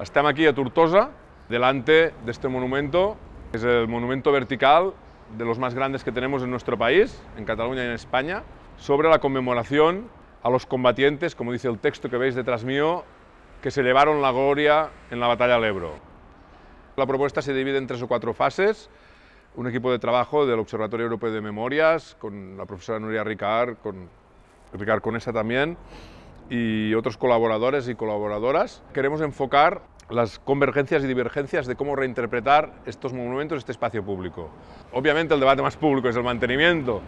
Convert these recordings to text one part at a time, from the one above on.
Estamos aquí a Tortosa, delante de este monumento, que es el monumento vertical de los más grandes que tenemos en nuestro país, en Cataluña y en España, sobre la conmemoración a los combatientes, como dice el texto que veis detrás mío, que se llevaron la gloria en la batalla del Ebro. La propuesta se divide en tres o cuatro fases. Un equipo de trabajo del Observatorio Europeo de Memorias, con la profesora Nuria Ricard, con Ricard Conesa también, y otros colaboradores y colaboradoras. Queremos enfocar las convergencias y divergencias de cómo reinterpretar estos monumentos, este espacio público. Obviamente el debate más público es el mantenimiento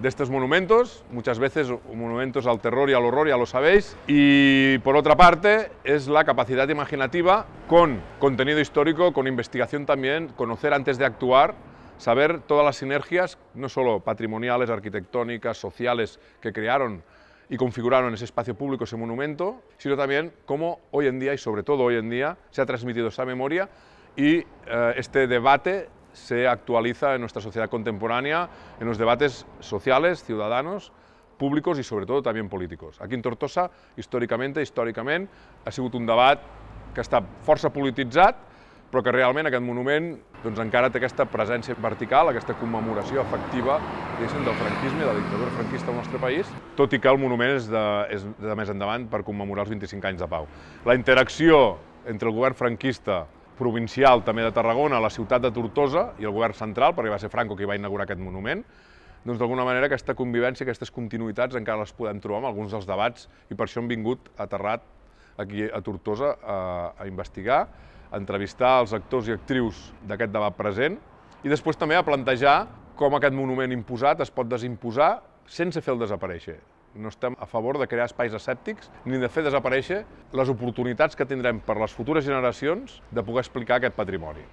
de estos monumentos, muchas veces monumentos al terror y al horror, ya lo sabéis, y por otra parte es la capacidad imaginativa con contenido histórico, con investigación también, conocer antes de actuar, saber todas las sinergias, no solo patrimoniales, arquitectónicas, sociales, que crearon y configuraron ese espacio público, ese monumento, sino también cómo hoy en día y sobre todo hoy en día se ha transmitido esa memoria y eh, este debate se actualiza en nuestra sociedad contemporánea, en los debates sociales, ciudadanos, públicos y sobre todo también políticos. Aquí en Tortosa, históricamente históricamente ha sido un debate que está fuerza politizat pero que realmente aquel monument doncs encara té aquesta presència vertical, aquesta commemoració efectiva del franquisme, de la dictadura franquista al nostre país, tot i que el monument és de, és de més endavant per commemorar els 25 anys de pau. La interacció entre el govern franquista provincial, també de Tarragona, la ciutat de Tortosa i el govern central, perquè va ser Franco qui va inaugurar aquest monument, doncs d'alguna manera aquesta convivència, aquestes continuïtats encara les podem trobar en alguns dels debats i per això hem vingut aterrat aquí a Tortosa a, a investigar, a entrevistar els actors i actrius d'aquest debat present i després també a plantejar com aquest monument imposat es pot desimposar sense fer-lo desaparèixer. No estem a favor de crear espais escèptics ni de fer desaparèixer les oportunitats que tindrem per les futures generacions de poder explicar aquest patrimoni.